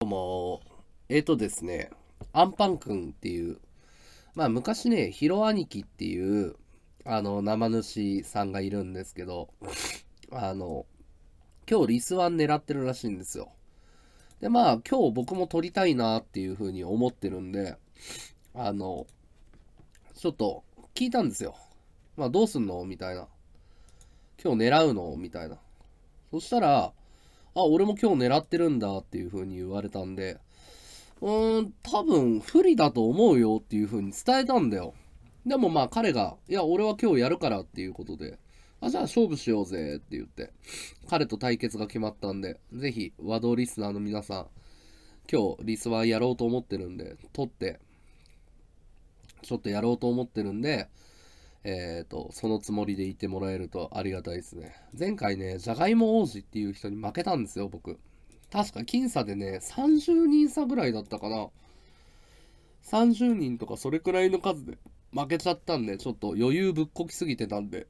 どうも、えっ、ー、とですね、アンパンくんっていう、まあ昔ね、ヒロ兄貴っていう、あの、生主さんがいるんですけど、あの、今日リスワン狙ってるらしいんですよ。で、まあ今日僕も撮りたいなっていうふうに思ってるんで、あの、ちょっと聞いたんですよ。まあどうすんのみたいな。今日狙うのみたいな。そしたら、あ、俺も今日狙ってるんだっていう風に言われたんで、うーん、多分不利だと思うよっていう風に伝えたんだよ。でもまあ彼が、いや、俺は今日やるからっていうことで、あ、じゃあ勝負しようぜって言って、彼と対決が決まったんで、ぜひ和道リスナーの皆さん、今日リスワンやろうと思ってるんで、撮って、ちょっとやろうと思ってるんで、えっ、ー、と、そのつもりでいてもらえるとありがたいですね。前回ね、じゃがいも王子っていう人に負けたんですよ、僕。確か、僅差でね、30人差ぐらいだったかな。30人とかそれくらいの数で負けちゃったんで、ちょっと余裕ぶっこきすぎてたんで、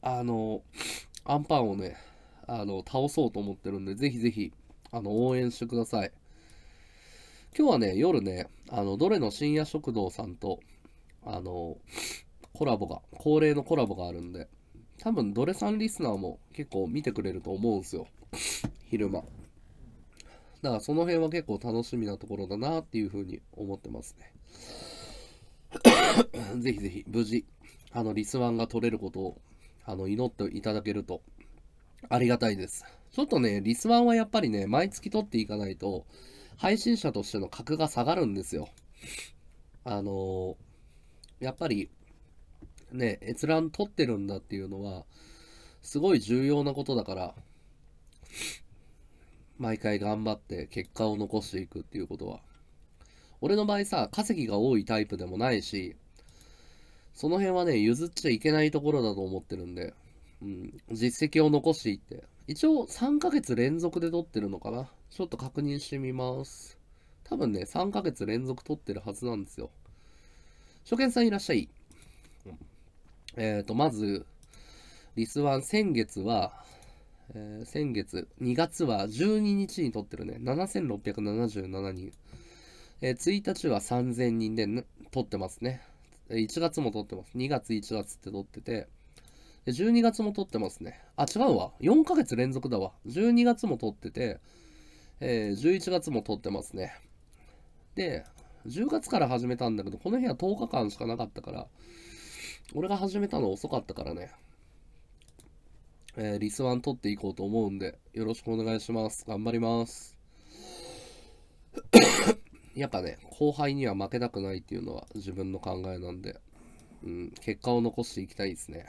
あの、アンパンをね、あの、倒そうと思ってるんで、ぜひぜひ、あの、応援してください。今日はね、夜ね、あの、どれの深夜食堂さんと、あの、コラボが、恒例のコラボがあるんで、多分ドレさんリスナーも結構見てくれると思うんすよ。昼間。だからその辺は結構楽しみなところだなっていうふうに思ってますね。ぜひぜひ無事、あのリスワンが取れることをあの祈っていただけるとありがたいです。ちょっとね、リスワンはやっぱりね、毎月取っていかないと、配信者としての格が下がるんですよ。あのー、やっぱりね、閲覧取ってるんだっていうのは、すごい重要なことだから、毎回頑張って結果を残していくっていうことは。俺の場合さ、稼ぎが多いタイプでもないし、その辺はね、譲っちゃいけないところだと思ってるんで、うん、実績を残していって。一応3ヶ月連続で撮ってるのかなちょっと確認してみます。多分ね、3ヶ月連続撮ってるはずなんですよ。初見さんいらっしゃい。えっ、ー、と、まず、リスワン、先月は、えー、先月、2月は12日に撮ってるね、7677人。えー、1日は3000人で撮ってますね。1月も撮ってます。2月、1月って撮ってて、12月も撮ってますね。あ、違うわ。4ヶ月連続だわ。12月も撮ってて、えー、11月も撮ってますね。で、10月から始めたんだけど、この日は10日間しかなかったから、俺が始めたの遅かったからね。えー、リスワン取っていこうと思うんで、よろしくお願いします。頑張ります。やっぱね、後輩には負けたくないっていうのは自分の考えなんで、うん、結果を残していきたいですね。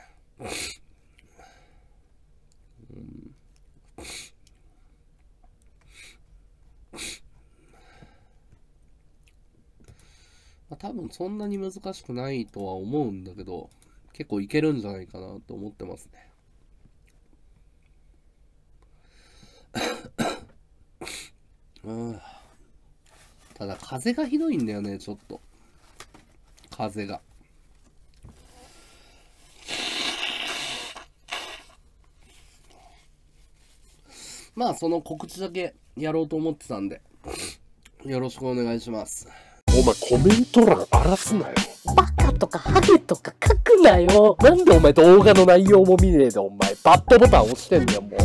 多分そんなに難しくないとは思うんだけど、結構いけるんじゃないかなと思ってますね。うん、ただ風がひどいんだよね、ちょっと。風が。まあ、その告知だけやろうと思ってたんで、よろしくお願いします。お前コメント欄荒らすなよ。バカとかハゲとか書くなよ。なんでお前動画の内容も見ねえでお前バットボタン押してんだよもう。